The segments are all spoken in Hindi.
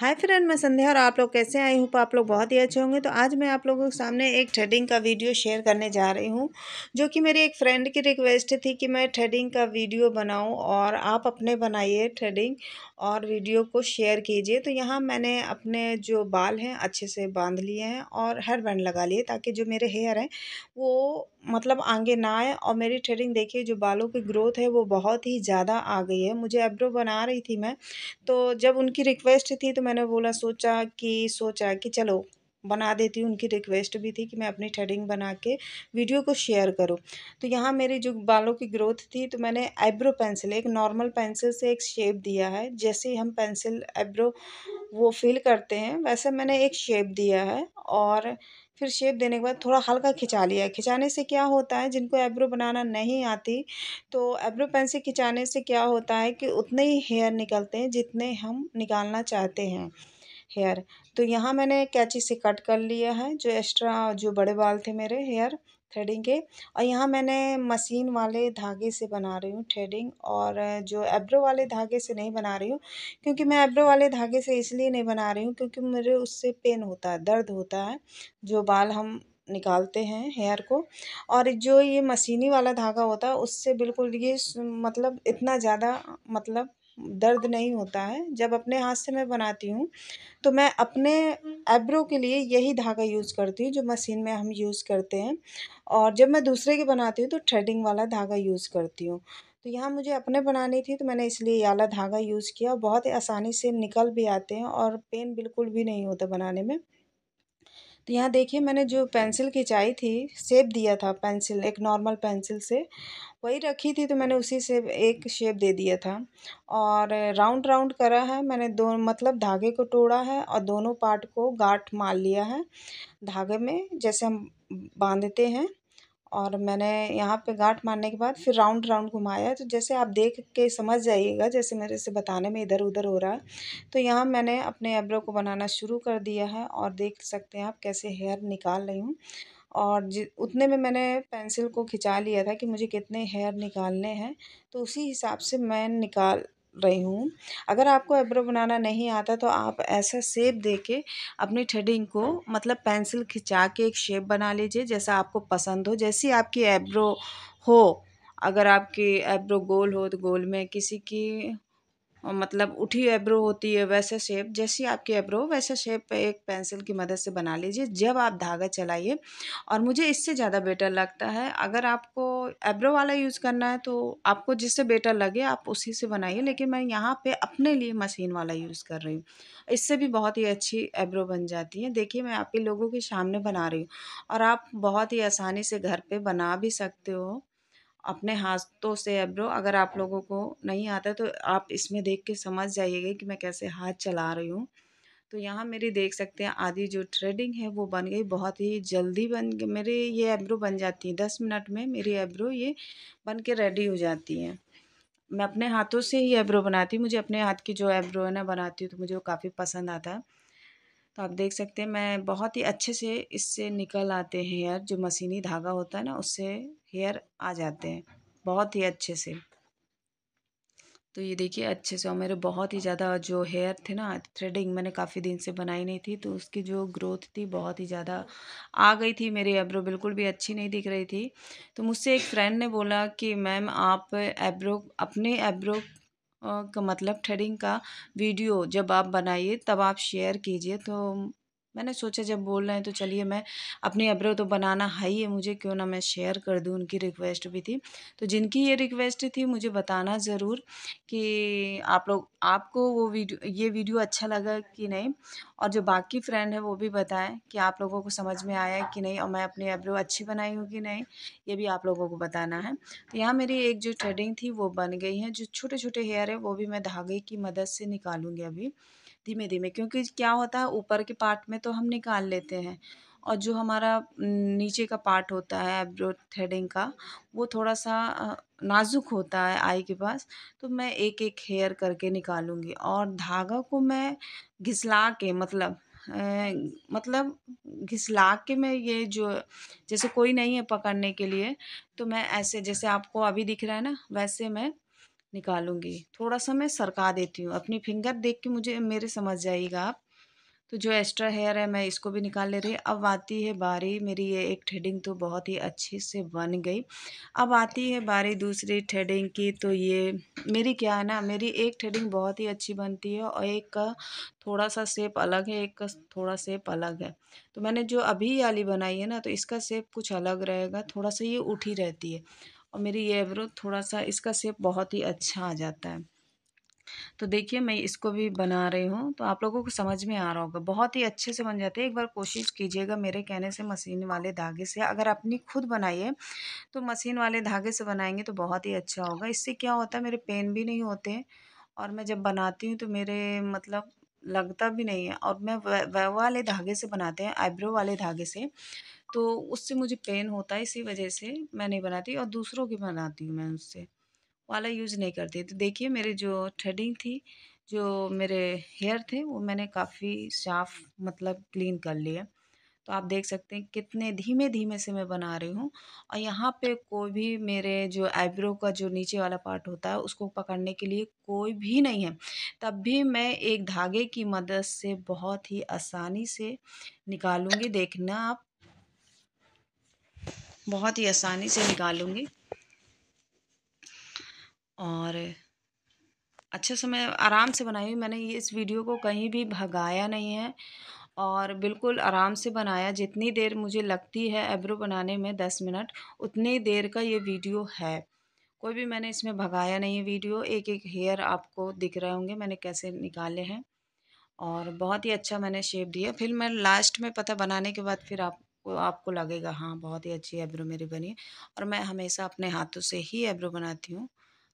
हाय फ्रेंड मैं संध्या और आप लोग कैसे आई हूँ आप लोग बहुत ही अच्छे होंगे तो आज मैं आप लोगों के सामने एक थ्रेडिंग का वीडियो शेयर करने जा रही हूँ जो कि मेरी एक फ्रेंड की रिक्वेस्ट थी कि मैं थ्रेडिंग का वीडियो बनाऊँ और आप अपने बनाइए थ्रेडिंग और वीडियो को शेयर कीजिए तो यहाँ मैंने अपने जो बाल हैं अच्छे से बांध लिए हैं और हेयर बैंड लगा लिए ताकि जो मेरे हेयर हैं वो मतलब आगे ना आए और मेरी थ्रेडिंग देखिए जो बालों की ग्रोथ है वो बहुत ही ज़्यादा आ गई है मुझे एब्रो बना रही थी मैं तो जब उनकी रिक्वेस्ट थी तो मैंने बोला सोचा कि सोचा कि चलो बना देती हूँ उनकी रिक्वेस्ट भी थी कि मैं अपनी थ्रेडिंग बना के वीडियो को शेयर करूँ तो यहाँ मेरी जो बालों की ग्रोथ थी तो मैंने आईब्रो पेंसिल एक नॉर्मल पेंसिल से एक शेप दिया है जैसे ही हम पेंसिल आईब्रो वो फिल करते हैं वैसे मैंने एक शेप दिया है और फिर शेप देने के बाद थोड़ा हल्का खिंचा लिया खिंचाने से क्या होता है जिनको एब्रो बनाना नहीं आती तो एब्रो पेन से खिंचाने से क्या होता है कि उतने ही हेयर निकलते हैं जितने हम निकालना चाहते हैं हेयर तो यहाँ मैंने कैची से कट कर लिया है जो एक्स्ट्रा जो बड़े बाल थे मेरे हेयर थ्रेडिंग के और यहाँ मैंने मशीन वाले धागे से बना रही हूँ थ्रेडिंग और जो एब्रो वाले धागे से नहीं बना रही हूँ क्योंकि मैं एब्रो वाले धागे से इसलिए नहीं बना रही हूँ क्योंकि मेरे उससे पेन होता है दर्द होता है जो बाल हम निकालते हैं हेयर को और जो ये मशीनी वाला धागा होता है उससे बिल्कुल ये मतलब इतना ज़्यादा मतलब दर्द नहीं होता है जब अपने हाथ से मैं बनाती हूँ तो मैं अपने एब्रो के लिए यही धागा यूज़ करती हूँ जो मशीन में हम यूज़ करते हैं और जब मैं दूसरे की बनाती हूँ तो थ्रेडिंग वाला धागा यूज़ करती हूँ तो यहाँ मुझे अपने बनानी थी तो मैंने इसलिए ये वाला धागा यूज़ किया बहुत ही आसानी से निकल भी आते हैं और पेन बिल्कुल भी नहीं होता बनाने में तो यहाँ देखिए मैंने जो पेंसिल खिंचाई थी सेप दिया था पेंसिल एक नॉर्मल पेंसिल से वही रखी थी तो मैंने उसी से एक शेप दे दिया था और राउंड राउंड करा है मैंने दो मतलब धागे को तोड़ा है और दोनों पार्ट को गाठ मार लिया है धागे में जैसे हम बांधते हैं और मैंने यहाँ पे गांठ मारने के बाद फिर राउंड राउंड घुमाया तो जैसे आप देख के समझ जाइएगा जैसे मेरे से बताने में इधर उधर हो रहा है तो यहाँ मैंने अपने एब्रो को बनाना शुरू कर दिया है और देख सकते हैं आप कैसे हेयर निकाल रही हूँ और जि उतने में मैंने पेंसिल को खिंचा लिया था कि मुझे कितने हेयर निकालने हैं तो उसी हिसाब से मैं निकाल रही हूँ अगर आपको आईब्रो बनाना नहीं आता तो आप ऐसा शेप दे के अपनी थ्रेडिंग को मतलब पेंसिल खिंचा के एक शेप बना लीजिए जैसा आपको पसंद हो जैसी आपकी आईब्रो हो अगर आपकी आईब्रो गोल हो तो गोल में किसी की मतलब उठी आइब्रो होती है वैसे शेप जैसी आपकी आइब्रो वैसे शेप एक पेंसिल की मदद से बना लीजिए जब आप धागा चलाइए और मुझे इससे ज़्यादा बेटर लगता है अगर आपको आइब्रो वाला यूज़ करना है तो आपको जिससे बेटर लगे आप उसी से बनाइए लेकिन मैं यहाँ पे अपने लिए मशीन वाला यूज़ कर रही हूँ इससे भी बहुत ही अच्छी आइब्रो बन जाती है देखिए मैं आप लोगों के सामने बना रही हूँ और आप बहुत ही आसानी से घर पर बना भी सकते हो अपने हाथों से एब्रो अगर आप लोगों को नहीं आता तो आप इसमें देख के समझ जाइएगा कि मैं कैसे हाथ चला रही हूँ तो यहाँ मेरी देख सकते हैं आधी जो थ्रेडिंग है वो बन गई बहुत ही जल्दी बन गई मेरे ये एब्रो बन जाती है दस मिनट में मेरी एब्रो ये बन के रेडी हो जाती है मैं अपने हाथों से ही एब्रो बनाती हूँ मुझे अपने हाथ की जो एब्रो है ना बनाती हूँ तो मुझे वो काफ़ी पसंद आता है तो आप देख सकते हैं मैं बहुत ही अच्छे से इससे निकल आते हैं हेयर जो मशीनी धागा होता है ना उससे हेयर आ जाते हैं बहुत ही अच्छे से तो ये देखिए अच्छे से और मेरे बहुत ही ज़्यादा जो हेयर थे ना थ्रेडिंग मैंने काफ़ी दिन से बनाई नहीं थी तो उसकी जो ग्रोथ थी बहुत ही ज़्यादा आ गई थी मेरी एब्रो बिल्कुल भी अच्छी नहीं दिख रही थी तो मुझसे एक फ्रेंड ने बोला कि मैम आप एब्रो अपने एब्रो का मतलब थ्रेडिंग का वीडियो जब आप बनाइए तब आप शेयर कीजिए तो मैंने सोचा जब बोल रहे हैं तो चलिए मैं अपनी अब्रो तो बनाना है ही है मुझे क्यों ना मैं शेयर कर दूँ उनकी रिक्वेस्ट भी थी तो जिनकी ये रिक्वेस्ट थी मुझे बताना ज़रूर कि आप लोग आपको वो वीडियो ये वीडियो अच्छा लगा कि नहीं और जो बाकी फ्रेंड है वो भी बताएं कि आप लोगों को समझ में आया कि नहीं और मैं अपनी अब्रो अच्छी बनाई हूँ कि नहीं ये भी आप लोगों को बताना है तो यहाँ मेरी एक जो थ्रेडिंग थी वो बन गई है जो छोटे छोटे हेयर है वो भी मैं धागे की मदद से निकालूँगी अभी धीमे धीमे क्योंकि क्या होता है ऊपर के पार्ट में तो हम निकाल लेते हैं और जो हमारा नीचे का पार्ट होता है एब्रो थ्रेडिंग का वो थोड़ा सा नाजुक होता है आई के पास तो मैं एक एक हेयर करके निकालूंगी और धागा को मैं घिसला के मतलब ए, मतलब घिसला के मैं ये जो जैसे कोई नहीं है पकड़ने के लिए तो मैं ऐसे जैसे आपको अभी दिख रहा है ना वैसे मैं निकालूंगी थोड़ा सा मैं सरका देती हूँ अपनी फिंगर देख के मुझे मेरे समझ जाइएगा आप तो जो एक्स्ट्रा हेयर है मैं इसको भी निकाल ले रही अब आती है बारी मेरी ये एक थ्रेडिंग तो बहुत ही अच्छे से बन गई अब आती है बारी दूसरी थ्रेडिंग की तो ये मेरी क्या है ना मेरी एक थ्रेडिंग बहुत ही अच्छी बनती है और एक का थोड़ा सा सेप अलग है एक का थोड़ा सेप अलग है तो मैंने जो अभी वाली बनाई है ना तो इसका सेप कुछ अलग रहेगा थोड़ा सा ये उठी रहती है और मेरी ये एब्रो थोड़ा सा इसका सेप बहुत ही अच्छा आ जाता है तो देखिए मैं इसको भी बना रही हूँ तो आप लोगों को समझ में आ रहा होगा बहुत ही अच्छे से बन जाते हैं एक बार कोशिश कीजिएगा मेरे कहने से मशीन वाले धागे से अगर अपनी खुद बनाइए तो मशीन वाले धागे से बनाएंगे तो बहुत ही अच्छा होगा इससे क्या होता है मेरे पेन भी नहीं होते और मैं जब बनाती हूँ तो मेरे मतलब लगता भी नहीं है और मैं वह वाले धागे से बनाते हैं आईब्रो वाले धागे से तो उससे मुझे पेन होता है इसी वजह से मैं नहीं बनाती और दूसरों की बनाती हूँ मैं उससे वाला यूज़ नहीं करती तो देखिए मेरे जो थ्रेडिंग थी जो मेरे हेयर थे वो मैंने काफ़ी साफ मतलब क्लीन कर लिए तो आप देख सकते हैं कितने धीमे धीमे से मैं बना रही हूँ और यहाँ पे कोई भी मेरे जो आईब्रो का जो नीचे वाला पार्ट होता है उसको पकड़ने के लिए कोई भी नहीं है तब भी मैं एक धागे की मदद से बहुत ही आसानी से निकालूंगी देखना आप बहुत ही आसानी से निकालूंगी और अच्छे से मैं आराम से बनाई हुई मैंने ये इस वीडियो को कहीं भी भगाया नहीं है और बिल्कुल आराम से बनाया जितनी देर मुझे लगती है आईब्रो बनाने में दस मिनट उतनी देर का ये वीडियो है कोई भी मैंने इसमें भगाया नहीं है वीडियो एक एक हेयर आपको दिख रहे होंगे मैंने कैसे निकाले हैं और बहुत ही अच्छा मैंने शेप दिया फिर मैं लास्ट में पता बनाने के बाद फिर आप आपको लगेगा हाँ बहुत ही अच्छी एब्रो मेरी बनी और मैं हमेशा अपने हाथों से ही एब्रो बनाती हूँ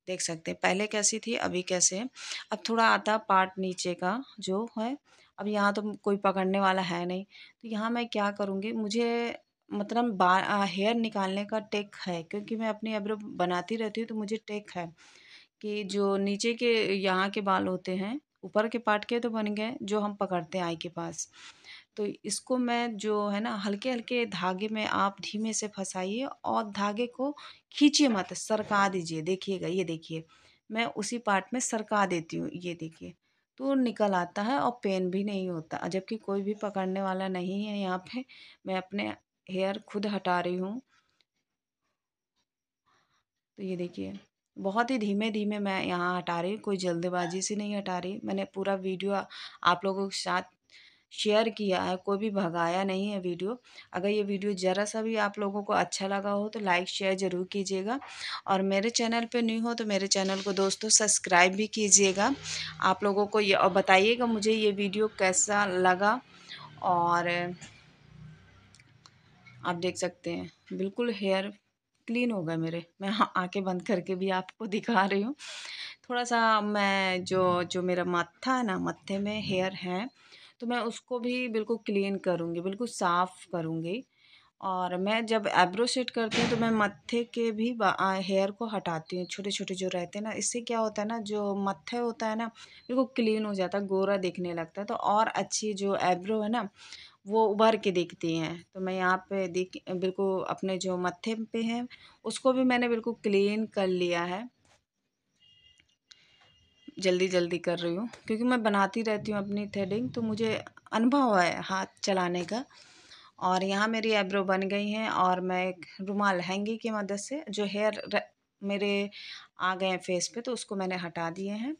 देख सकते हैं पहले कैसी थी अभी कैसे है अब थोड़ा आता पार्ट नीचे का जो है अब यहाँ तो कोई पकड़ने वाला है नहीं तो यहाँ मैं क्या करूँगी मुझे मतलब हेयर निकालने का टेक है क्योंकि मैं अपनी आइब्रो बनाती रहती हूँ तो मुझे टेक है कि जो नीचे के यहाँ के बाल होते हैं ऊपर के पार्ट के तो बन गए जो हम पकड़ते हैं आई के पास तो इसको मैं जो है ना हल्के हल्के धागे में आप धीमे से फंसाइए और धागे को खींचिए मत सरका दीजिए देखिएगा ये देखिए मैं उसी पार्ट में सरका देती हूँ ये देखिए तो निकल आता है और पेन भी नहीं होता जबकि कोई भी पकड़ने वाला नहीं है यहाँ पे मैं अपने हेयर खुद हटा रही हूँ तो ये देखिए बहुत ही धीमे धीमे मैं यहाँ हटा रही कोई जल्दबाजी से नहीं हटा रही मैंने पूरा वीडियो आप लोगों के साथ शेयर किया है कोई भी भगाया नहीं है वीडियो अगर ये वीडियो ज़रा सा भी आप लोगों को अच्छा लगा हो तो लाइक शेयर ज़रूर कीजिएगा और मेरे चैनल पे न्यू हो तो मेरे चैनल को दोस्तों सब्सक्राइब भी कीजिएगा आप लोगों को ये और बताइएगा मुझे ये वीडियो कैसा लगा और आप देख सकते हैं बिल्कुल हेयर क्लीन हो गए मेरे मैं हाँ, आके बंद करके भी आपको दिखा रही हूँ थोड़ा सा मैं जो जो मेरा माथा है ना मत्थे में हेयर है तो मैं उसको भी बिल्कुल क्लीन करूँगी बिल्कुल साफ़ करूँगी और मैं जब आईब्रो सेट करती हूँ तो मैं मत्थे के भी हेयर को हटाती हूँ छोटे छोटे जो रहते हैं ना इससे क्या होता है ना जो मत्थे होता है ना बिल्कुल क्लीन हो जाता है गोरा दिखने लगता है तो और अच्छी जो आईब्रो है ना वो उभर के दिखती हैं तो मैं यहाँ पे दिख बिल्कुल अपने जो मत्थे पे हैं उसको भी मैंने बिल्कुल क्लीन कर लिया है जल्दी जल्दी कर रही हूँ क्योंकि मैं बनाती रहती हूँ अपनी थ्रेडिंग तो मुझे अनुभव है हाथ चलाने का और यहाँ मेरी आईब्रो बन गई हैं और मैं एक रुमाल हैंगी की मदद से जो हेयर मेरे आ गए हैं फेस पे तो उसको मैंने हटा दिए हैं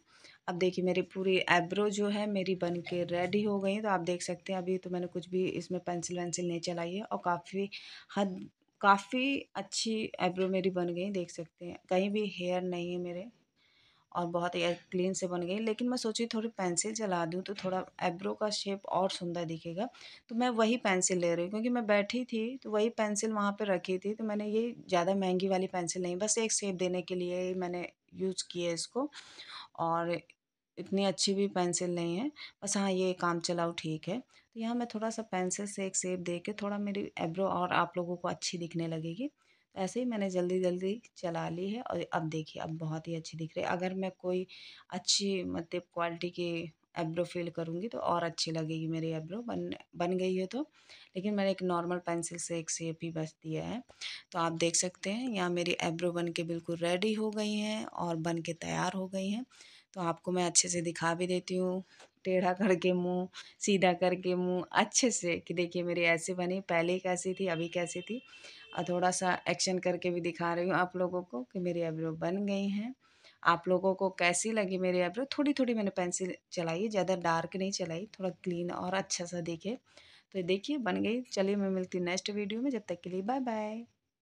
अब देखिए मेरी पूरी आईब्रो जो है मेरी बन के रेडी हो गई तो आप देख सकते हैं अभी तो मैंने कुछ भी इसमें पेंसिल वेंसिल नहीं चलाई है और काफ़ी हद काफ़ी अच्छी आईब्रो मेरी बन गई देख सकते हैं कहीं भी हेयर नहीं है मेरे और बहुत ही क्लीन से बन गई लेकिन मैं सोची थोड़ी पेंसिल चला दूँ तो थोड़ा एब्रो का शेप और सुंदर दिखेगा तो मैं वही पेंसिल ले रही हूँ क्योंकि मैं बैठी थी तो वही पेंसिल वहाँ पर रखी थी तो मैंने ये ज़्यादा महंगी वाली पेंसिल नहीं बस एक शेप देने के लिए मैंने यूज़ किया इसको और इतनी अच्छी भी पेंसिल नहीं है बस हाँ ये काम चलाओ ठीक है तो यहाँ मैं थोड़ा सा पेंसिल से एक सेप दे के थोड़ा मेरी एब्रो और आप लोगों को अच्छी दिखने लगेगी ऐसे ही मैंने जल्दी जल्दी चला ली है और अब देखिए अब बहुत ही अच्छी दिख रही है अगर मैं कोई अच्छी मतलब क्वालिटी की एब्रो फिल करूँगी तो और अच्छी लगेगी मेरी एब्रो बन बन गई है तो लेकिन मैंने एक नॉर्मल पेंसिल से एक शेप ही बस दिया है तो आप देख सकते हैं यहाँ मेरी एब्रो बन के बिल्कुल रेडी हो गई हैं और बन के तैयार हो गई हैं तो आपको मैं अच्छे से दिखा भी देती हूँ टेढ़ा करके मुंह सीधा करके मुंह अच्छे से कि देखिए मेरी ऐसे बनी पहले कैसी थी अभी कैसी थी और थोड़ा सा एक्शन करके भी दिखा रही हूँ आप लोगों को कि मेरी आईब्रो बन गई हैं आप लोगों को कैसी लगी मेरी आईब्रो थोड़ी थोड़ी मैंने पेंसिल चलाई ज़्यादा डार्क नहीं चलाई थोड़ा क्लीन और अच्छा सा देखे तो देखिए बन गई चलिए मैं मिलती नेक्स्ट वीडियो में जब तक के लिए बाय बाय